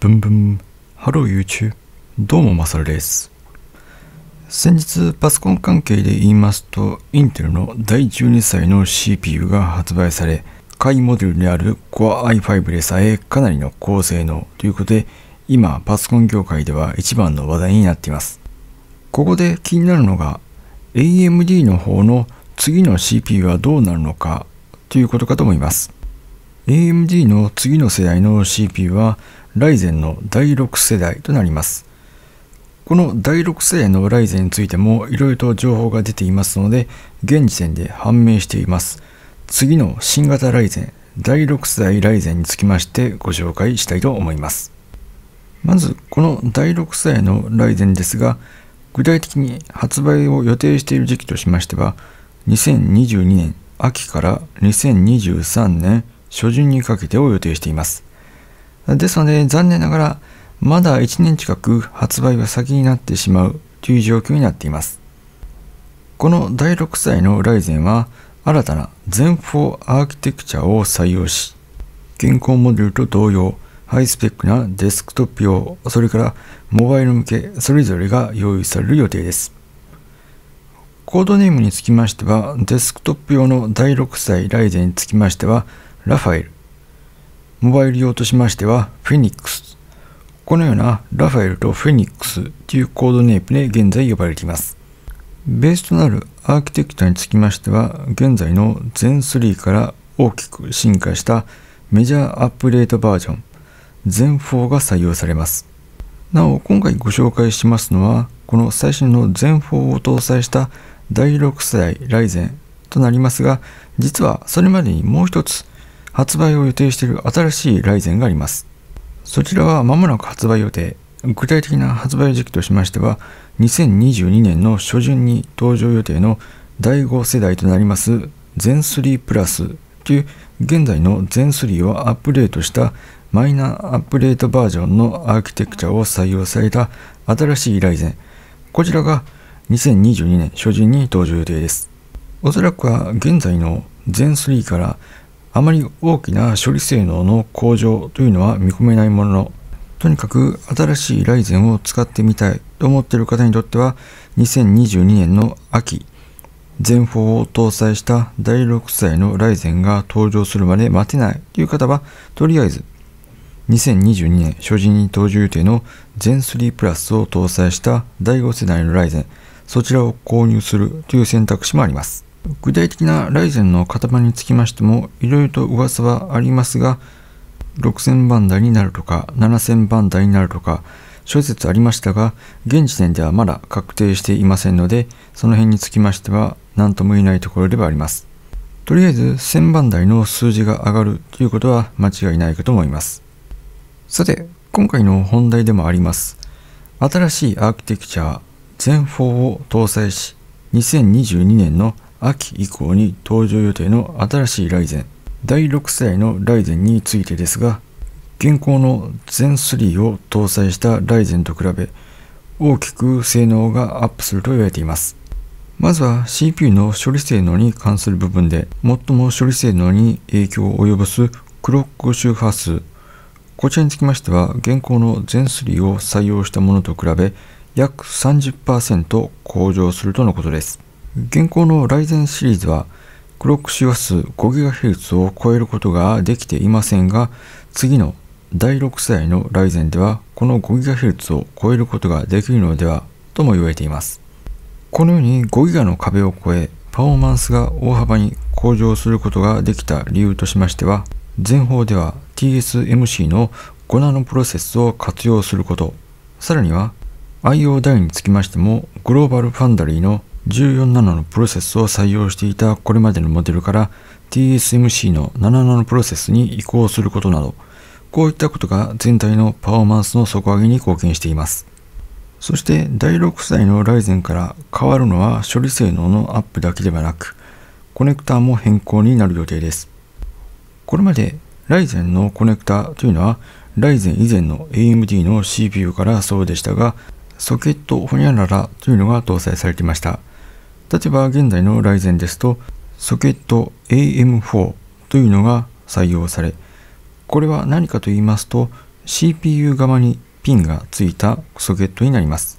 ブンブン、ハロー YouTube、どうもマサルです。先日パソコン関係で言いますと、インテルの第12歳の CPU が発売され、下位モデルである Core i5 でさえかなりの高性能ということで、今パソコン業界では一番の話題になっています。ここで気になるのが、AMD の方の次の CPU はどうなるのかということかと思います。AMD の次の世代の CPU はライゼンの第6世代となります。この第6世代のライゼンについてもいろいろと情報が出ていますので、現時点で判明しています。次の新型ライゼン、第6世代ライゼンにつきましてご紹介したいと思います。まず、この第6世代のライゼンですが、具体的に発売を予定している時期としましては、2022年秋から2023年初旬にかけてを予定しています。ですので、残念ながら、まだ1年近く発売は先になってしまうという状況になっています。この第6歳のライゼンは、新たな Zen4 アーキテクチャを採用し、現行モデルと同様、ハイスペックなデスクトップ用、それからモバイル向け、それぞれが用意される予定です。コードネームにつきましては、デスクトップ用の第6歳ライゼンにつきましては、ラファエル、モバイル用としましては、フェニックス。このようなラファエルとフェニックスというコードネームで現在呼ばれています。ベースとなるアーキテクトにつきましては、現在の Zen3 から大きく進化したメジャーアップデートバージョン Zen4 が採用されます。なお、今回ご紹介しますのは、この最新の Zen4 を搭載した第6世代 Ryzen となりますが、実はそれまでにもう一つ発売を予定している新しいライゼンがあります。そちらは間もなく発売予定。具体的な発売時期としましては、2022年の初旬に登場予定の第5世代となります Zen3 プラスという現在の Zen3 をアップデートしたマイナーアップデートバージョンのアーキテクチャを採用された新しいライゼン。こちらが2022年初旬に登場予定です。おそらくは現在の Zen3 からあまり大きな処理性能の向上というのは見込めないものの、とにかく新しいライゼンを使ってみたいと思っている方にとっては、2022年の秋、全4を搭載した第6世代のライゼンが登場するまで待てないという方は、とりあえず2022年初陣に登場予定の全3プラスを搭載した第5世代のライゼンそちらを購入するという選択肢もあります。具体的なライゼンの型番につきましてもいろいろと噂はありますが6000番台になるとか7000番台になるとか諸説ありましたが現時点ではまだ確定していませんのでその辺につきましては何とも言えないところではありますとりあえず1000番台の数字が上がるということは間違いないかと思いますさて今回の本題でもあります新しいアーキテクチャ全4を搭載し2022年の秋以降に登場予定の新しいライゼン第6世代のライゼンについてですが現行の Zen3 を搭載したライゼンと比べ大きく性能がアップすると言われていますまずは CPU の処理性能に関する部分で最も処理性能に影響を及ぼすクロック周波数こちらにつきましては現行の Zen3 を採用したものと比べ約30%向上するとのことです現行のライゼンシリーズはクロック使用数 5GHz を超えることができていませんが次の第6世代のライゼンではこの 5GHz を超えることができるのではとも言われていますこのように 5GB の壁を越えパフォーマンスが大幅に向上することができた理由としましては前方では TSMC の5ナノプロセスを活用することさらには IO 台につきましてもグローバルファンダリーの14ナノのプロセスを採用していたこれまでのモデルから TSMC の7ナノプロセスに移行することなど、こういったことが全体のパフォーマンスの底上げに貢献しています。そして第6世代のライゼンから変わるのは処理性能のアップだけではなく、コネクタも変更になる予定です。これまでライゼンのコネクタというのは、ライゼン以前の AMD の CPU からそうでしたが、ソケットホニャララというのが搭載されていました。例えば現在のライゼンですとソケット AM4 というのが採用されこれは何かと言いますと CPU 側にピンがついたソケットになります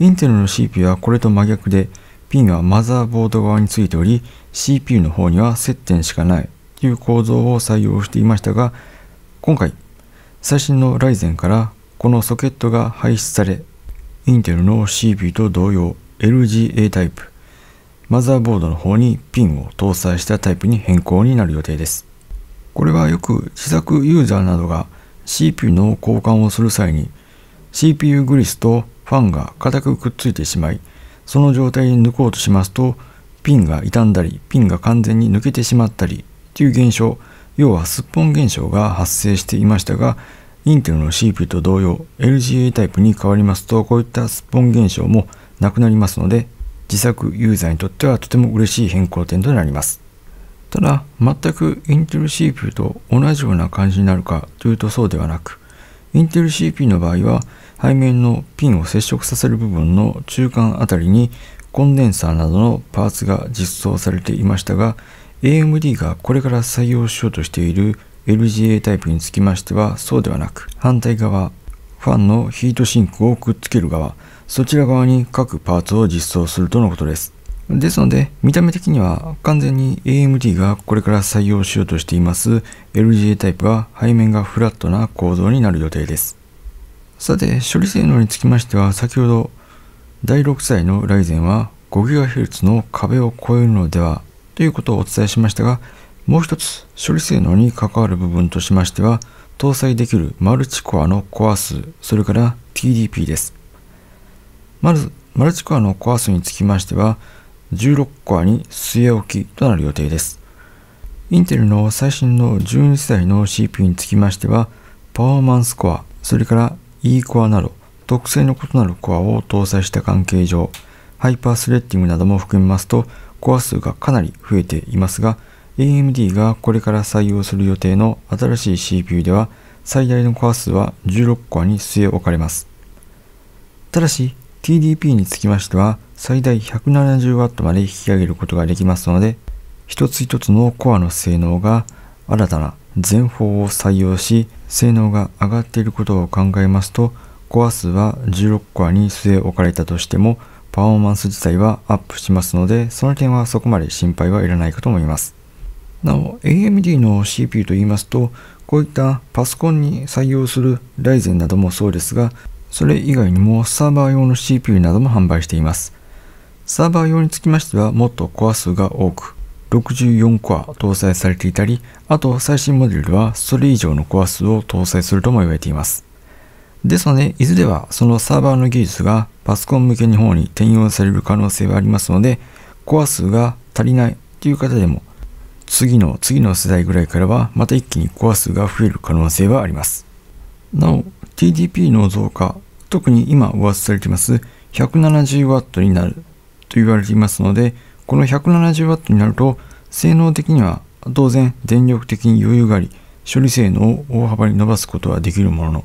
インテルの CPU はこれと真逆でピンはマザーボード側についており CPU の方には接点しかないという構造を採用していましたが今回最新のライゼンからこのソケットが排出されインテルの CPU と同様 LGA タイプマザーボードの方にピンを搭載したタイプに変更になる予定です。これはよく自作ユーザーなどが CPU の交換をする際に CPU グリスとファンが固くくっついてしまいその状態に抜こうとしますとピンが傷んだりピンが完全に抜けてしまったりという現象要はすっぽん現象が発生していましたがインテルの CPU と同様 LGA タイプに変わりますとこういったすっぽん現象もなくなりますので自作ユーザーにとってはとても嬉しい変更点となります。ただ、全く Intel CPU と同じような感じになるかというとそうではなく、Intel CPU の場合は背面のピンを接触させる部分の中間あたりにコンデンサーなどのパーツが実装されていましたが、AMD がこれから採用しようとしている LGA タイプにつきましてはそうではなく、反対側ファンのヒートシンクをくっつける側、そちら側に各パーツを実装するとのことです。ですので、見た目的には完全に AMD がこれから採用しようとしています LGA タイプは背面がフラットな構造になる予定です。さて、処理性能につきましては、先ほど第6歳のライゼンは 5GHz の壁を超えるのではということをお伝えしましたが、もう一つ処理性能に関わる部分としましては、搭載できるマルチコアのコア数、それから TDP です。まず、マルチコアのコア数につきましては、16コアに据え置きとなる予定です。インテルの最新の12世代の CPU につきましては、パフォーマンスコア、それから E コアなど、特性の異なるコアを搭載した関係上、ハイパースレッティングなども含みますと、コア数がかなり増えていますが、AMD がこれから採用する予定の新しい CPU では最大のコア数は16コアに据え置かれます。ただし TDP につきましては最大 170W まで引き上げることができますので一つ一つのコアの性能が新たな全方を採用し性能が上がっていることを考えますとコア数は16コアに据え置かれたとしてもパフォーマンス自体はアップしますのでその点はそこまで心配はいらないかと思います。なお AMD の CPU といいますとこういったパソコンに採用する Ryzen などもそうですがそれ以外にもサーバー用の CPU なども販売していますサーバー用につきましてはもっとコア数が多く64コア搭載されていたりあと最新モデルではそれ以上のコア数を搭載するとも言われていますですのでいずれはそのサーバーの技術がパソコン向けの方に転用される可能性はありますのでコア数が足りないという方でも次の次の世代ぐらいからはまた一気にコア数が増える可能性はあります。なお、TDP の増加、特に今噂されています 170W になると言われていますので、この 170W になると性能的には当然電力的に余裕があり、処理性能を大幅に伸ばすことはできるものの、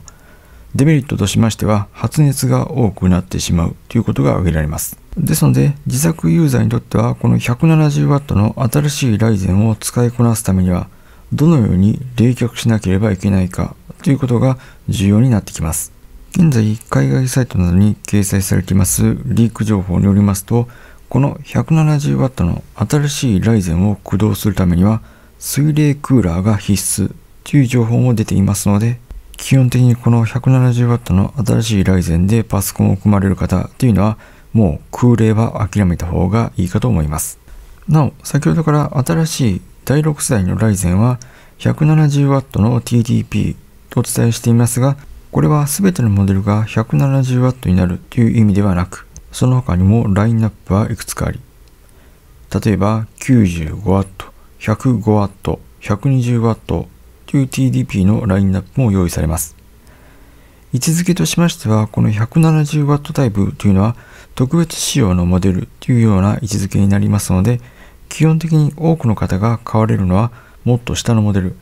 デメリットとしましては発熱が多くなってしまうということが挙げられます。ですので、自作ユーザーにとっては、この 170W の新しいライゼンを使いこなすためには、どのように冷却しなければいけないかということが重要になってきます。現在、海外サイトなどに掲載されていますリーク情報によりますと、この 170W の新しいライゼンを駆動するためには、水冷クーラーが必須という情報も出ていますので、基本的にこの 170W の新しいライゼンでパソコンを組まれる方というのは、もう空冷は諦めた方がいいかと思います。なお、先ほどから新しい第6世代のライゼンは 170W の TDP とお伝えしていますが、これは全てのモデルが 170W になるという意味ではなく、その他にもラインナップはいくつかあり、例えば 95W、105W、120W という TDP のラインナップも用意されます。位置づけとしましては、この 170W タイプというのは特別仕様のモデルというような位置づけになりますので、基本的に多くの方が買われるのはもっと下のモデル、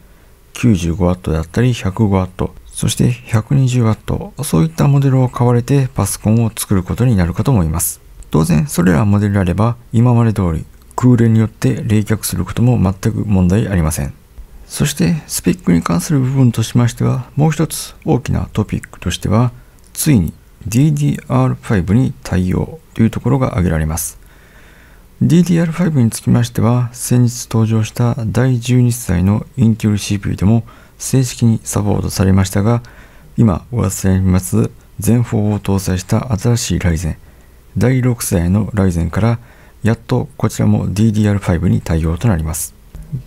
95W だったり 105W、そして 120W、そういったモデルを買われてパソコンを作ることになるかと思います。当然、それらモデルであれば今まで通り空冷によって冷却することも全く問題ありません。そしてスペックに関する部分としましてはもう一つ大きなトピックとしてはついに DDR5 に対応というところが挙げられます DDR5 につきましては先日登場した第12歳ののンキュ e l CPU でも正式にサポートされましたが今お忘れにます全方を搭載した新しい Ryzen 第6世代の Ryzen からやっとこちらも DDR5 に対応となります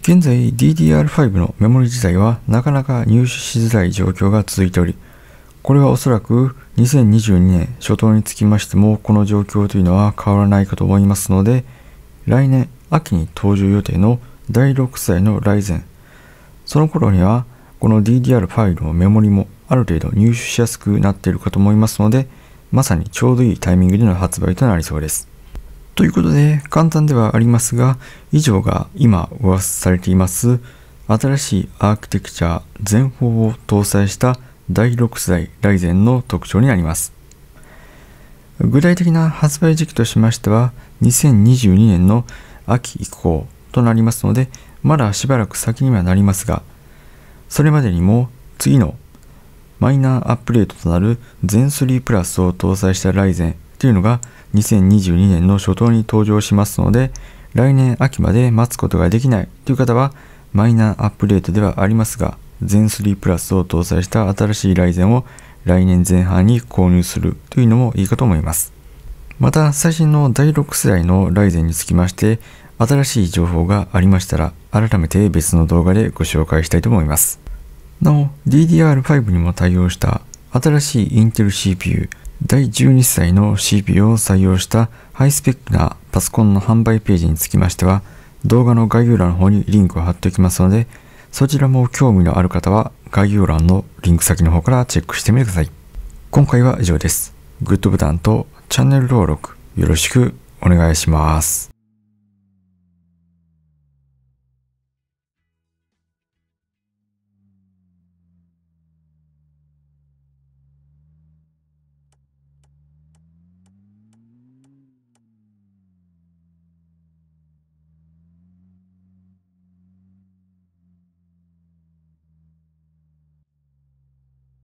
現在 DDR5 のメモリ自体はなかなか入手しづらい状況が続いており、これはおそらく2022年初頭につきましてもこの状況というのは変わらないかと思いますので、来年秋に登場予定の第6世代のライゼン。その頃にはこの DDR5 のメモリもある程度入手しやすくなっているかと思いますので、まさにちょうどいいタイミングでの発売となりそうです。ということで、簡単ではありますが、以上が今噂されています、新しいアーキテクチャ全方を搭載した第6世代ライゼンの特徴になります。具体的な発売時期としましては、2022年の秋以降となりますので、まだしばらく先にはなりますが、それまでにも次のマイナーアップデートとなる全3プラスを搭載したライゼンというのが2022年の初頭に登場しますので、来年秋まで待つことができないという方は、マイナーアップデートではありますが、Zen 3プラスを搭載した新しいライゼンを来年前半に購入するというのもいいかと思います。また、最新の第6世代のライゼンにつきまして、新しい情報がありましたら、改めて別の動画でご紹介したいと思います。なお、DDR5 にも対応した新しいインテル CPU 第12歳の CPU を採用したハイスペックなパソコンの販売ページにつきましては、動画の概要欄の方にリンクを貼っておきますので、そちらも興味のある方は概要欄のリンク先の方からチェックしてみてください。今回は以上です。グッドボタンとチャンネル登録よろしくお願いします。